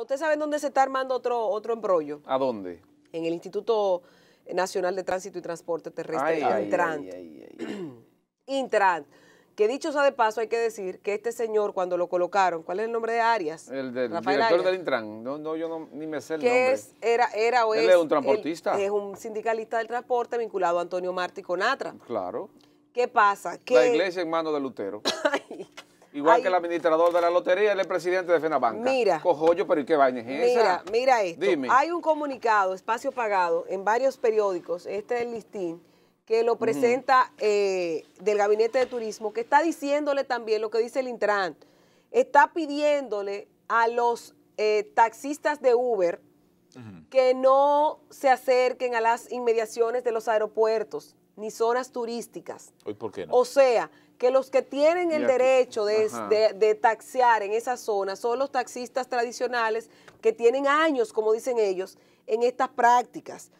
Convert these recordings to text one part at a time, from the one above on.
¿Ustedes usted dónde se está armando otro, otro embrollo. ¿A dónde? En el Instituto Nacional de Tránsito y Transporte Terrestre, Intran. Intran. Que dicho sea de paso, hay que decir que este señor, cuando lo colocaron, ¿cuál es el nombre de Arias? El del director del Intran. No, no yo ni me sé el nombre. era, era o es... Él es un transportista. es un sindicalista del transporte vinculado a Antonio Martí con ATRA. Claro. ¿Qué pasa? La iglesia en manos de Lutero. Igual que el administrador de la lotería, el presidente de FENABANCA. Mira. Cojollo, pero ¿y qué vaina es Mira, mira esto. Hay un comunicado, espacio pagado, en varios periódicos, este es el listín, que lo presenta eh, del Gabinete de Turismo, que está diciéndole también lo que dice el Intran. Está pidiéndole a los eh, taxistas de Uber que no se acerquen a las inmediaciones de los aeropuertos ni zonas turísticas. O sea, que los que tienen el derecho de, taxiar en esa zona son los taxistas tradicionales que tienen años, como dicen ellos, en estas prácticas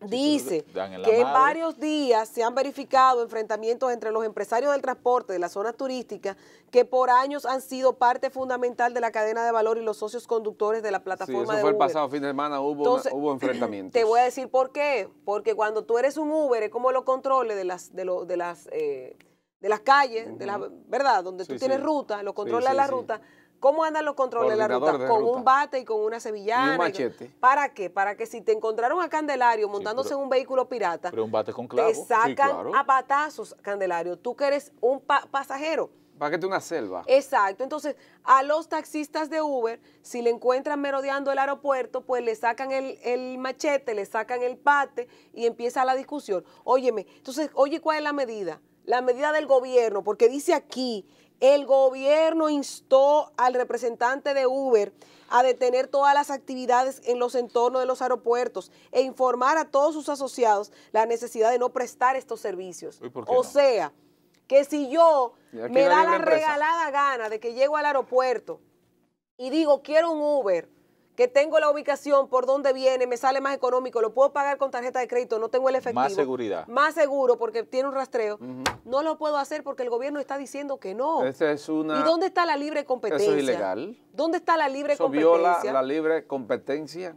dice que en varios días se han verificado enfrentamientos entre los empresarios del transporte de la zona turística, que por años han sido parte fundamental de la cadena de valor y los socios conductores de la plataforma sí, eso fue el pasado fin de semana, hubo, hubo enfrentamientos. Te voy a decir por qué, porque cuando tú eres un Uber, es como los controles de las, de, de las, eh, de las calles, de ¿verdad? Donde tú tienes ruta, los controles de la ruta ¿Cómo andan los controles de la ruta? con un bate y con una sevillana. un machete. ¿Para qué? Para que si te encontraron a Candelario montándose en un vehículo pirata. Te sacan a patazos, Candelario. Tú que eres un pa pasajero. te una selva. Exacto. Entonces, a los taxistas de Uber, si le encuentran merodeando el aeropuerto, pues le sacan el, machete, le sacan el pate y empieza la discusión. Óyeme, entonces, oye, ¿cuál es la medida? La medida del gobierno, porque dice aquí el gobierno instó al representante de Uber a detener todas las actividades en los entornos de los aeropuertos e informar a todos sus asociados la necesidad de no prestar estos servicios. O sea, que si yo me da la regalada gana de que llego al aeropuerto y digo, quiero un Uber, que tengo la ubicación, por dónde viene, me sale más económico, lo puedo pagar con tarjeta de crédito, no tengo el efectivo. Más seguridad. Más seguro porque tiene un rastreo. No lo puedo hacer porque el gobierno está diciendo que no. es una... ¿Y dónde está la libre competencia? Eso es ilegal. ¿Dónde está la libre eso viola la libre competencia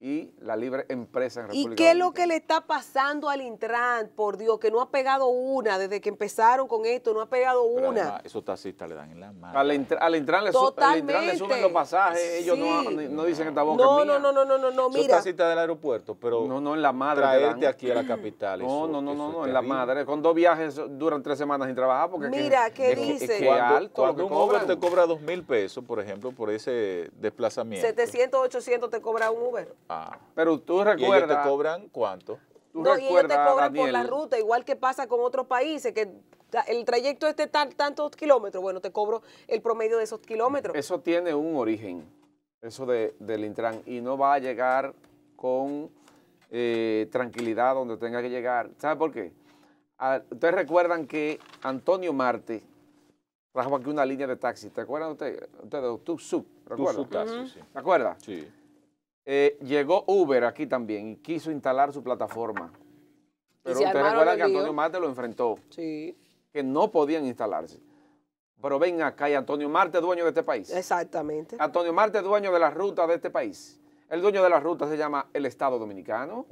y la libre empresa en República ¿Y qué es lo que le está pasando al Intran, por Dios, que no ha pegado una desde que empezaron con esto, no ha pegado una? esos taxistas le dan en la mano. Al, Intran, al le, al suben los pasajes, ellos no, no, dicen esta boca no, No, no, no, no, no, mira. Esos taxistas del aeropuerto, pero no, no, en la madre traerte aquí a la capital. no, no, no, no, en la madre. Con dos viajes duran tres semanas sin trabajar porque mira, ¿qué dice? cuando, un Uber te cobra dos mil pesos, por ejemplo, por ese desplazamiento. 700, 800 te cobra un Uber. Ah. Pero tú recuerdas. ¿Y te cobran cuánto? ¿Tú no, y ellos te cobran por la ruta, igual que pasa con otros países, que el trayecto es tantos kilómetros. Bueno, te cobro el promedio de esos kilómetros. Eso tiene un origen, eso del Intran, y no va a llegar con eh, tranquilidad donde tenga que llegar. ¿Sabe por qué? Ah, ustedes recuerdan que Antonio Marte trajo aquí una línea de taxi. ¿Te acuerdan ustedes? Ustedes, ¿Te acuerdas? Sí. Eh, llegó Uber aquí también y quiso instalar su plataforma. Pero usted recuerda que Antonio Marte lo enfrentó. Sí. Que no podían instalarse. Pero ven acá hay Antonio Marte dueño de este país. Exactamente. Antonio Marte dueño de la ruta de este país. El dueño de la ruta se llama el Estado Dominicano.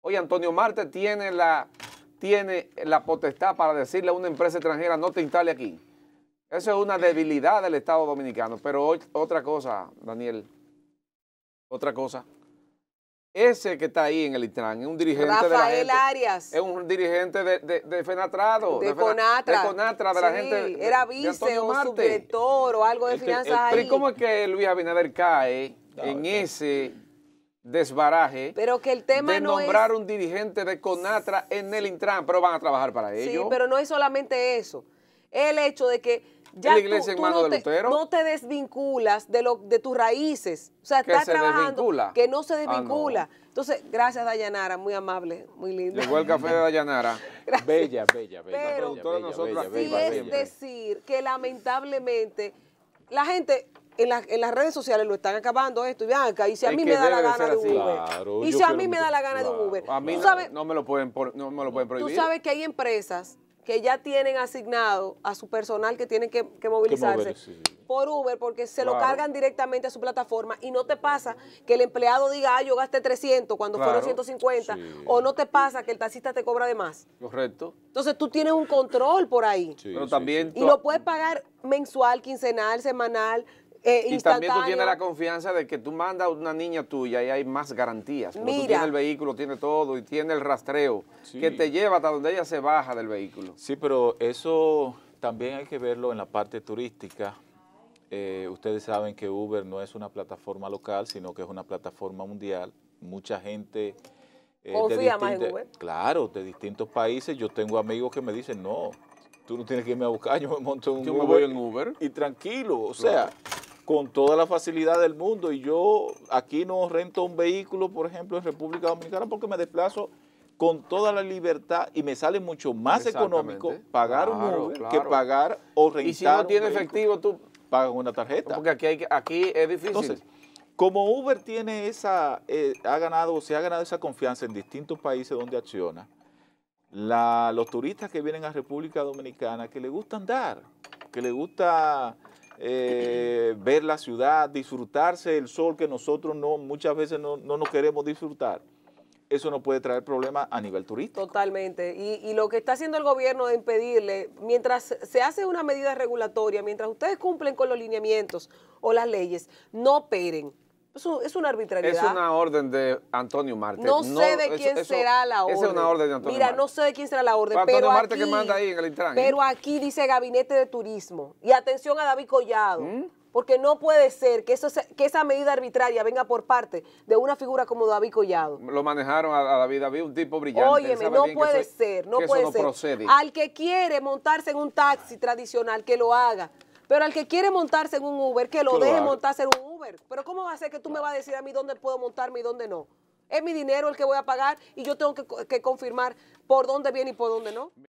Hoy Antonio Marte tiene la, tiene la potestad para decirle a una empresa extranjera no te instale aquí. Eso es una debilidad del Estado Dominicano. Pero otra cosa, Daniel. Otra cosa. Ese que está ahí en el Intran es un dirigente de la gente. Arias. Es un dirigente de, de, de Fenatrado. De, de Conatra. De Conatra, de la gente. Era vice o subdirector o algo de este, finanzas ahí. ¿y cómo es que Luis Abinader cae ah, en ese desbaraje pero que el tema de nombrar un dirigente de Conatra en el Intran? Pero van a trabajar para ello. Sí, pero no es solamente eso. El hecho de que la iglesia tú, no, de Lutero? Te, no te desvinculas de, lo, de tus raíces. O sea, que se trabajando desvincula. que no se ah, desvincula. Entonces, gracias Dayanara, muy amable, muy linda. Llegó el café de Dayanara. bella, bella, bella. Pero es decir que lamentablemente la gente en, las en, las redes sociales lo están acabando esto y y si a mí me da la gana de un Uber y si a mí me da la gana de un Uber a mí no, me lo pueden no me lo pueden prohibir tú sabes que hay empresas que ya tienen asignado a su personal que tienen que, movilizarse por Uber porque se lo cargan directamente a su plataforma y no te pasa que el empleado diga, ah, yo gasté 300 cuando fueron 150 o no te pasa que el taxista te cobra de más. Correcto. Entonces tú tienes un control por ahí. Pero también... Y lo puedes pagar mensual, quincenal, semanal, eh, y también tú tienes la confianza de que tú mandas a una niña tuya y hay más garantías. Porque tú tienes el vehículo, tiene todo y tiene el rastreo que te lleva hasta donde ella se baja del vehículo. Sí, pero eso también hay que verlo en la parte turística. Eh, ustedes saben que Uber no es una plataforma local, sino que es una plataforma mundial. Mucha gente... Eh, Confía más en Uber. Claro, de distintos países. Yo tengo amigos que me dicen, no, tú no tienes que irme a buscar, yo me monto en Uber. yo Me voy en Uber. Y tranquilo, o sea con toda la facilidad del mundo. Y yo aquí no rento un vehículo, por ejemplo, en República Dominicana porque me desplazo con toda la libertad y me sale mucho más económico pagar un Uber que pagar o rentar. Y si no tiene efectivo, tú pagas una tarjeta. Porque aquí, aquí es difícil. Entonces, como Uber tiene esa, eh, ha ganado, se ha ganado esa confianza en distintos países donde acciona, los turistas que vienen a República Dominicana que le gusta andar, que le gusta eh, ver la ciudad, disfrutarse el sol que nosotros no, muchas veces no, nos queremos disfrutar eso no puede traer problemas a nivel turístico. Totalmente. Y, y, lo que está haciendo el gobierno de impedirle, mientras se hace una medida regulatoria, mientras ustedes cumplen con los lineamientos o las leyes, no operen es una arbitrariedad. Es una orden de Antonio Marte. No, sé de quién será la orden. es una orden de Antonio Mira, no sé de quién será la orden. Pero, aquí, que manda ahí en el Pero aquí dice Gabinete de Turismo. Y atención a David Collado. ¿Mm? Porque no puede ser que, eso, que esa medida arbitraria venga por parte de una figura como David Collado. Lo manejaron a, David, David, un tipo brillante. Óyeme, no puede ser, no puede ser. Al que quiere montarse en un taxi tradicional, que lo haga. Pero al que quiere montarse en un Uber, que lo deje montarse en un Uber. Pero ¿cómo va a ser que tú me vas a decir a mí dónde puedo montarme y dónde no? Es mi dinero el que voy a pagar y yo tengo que confirmar por dónde viene y por dónde no.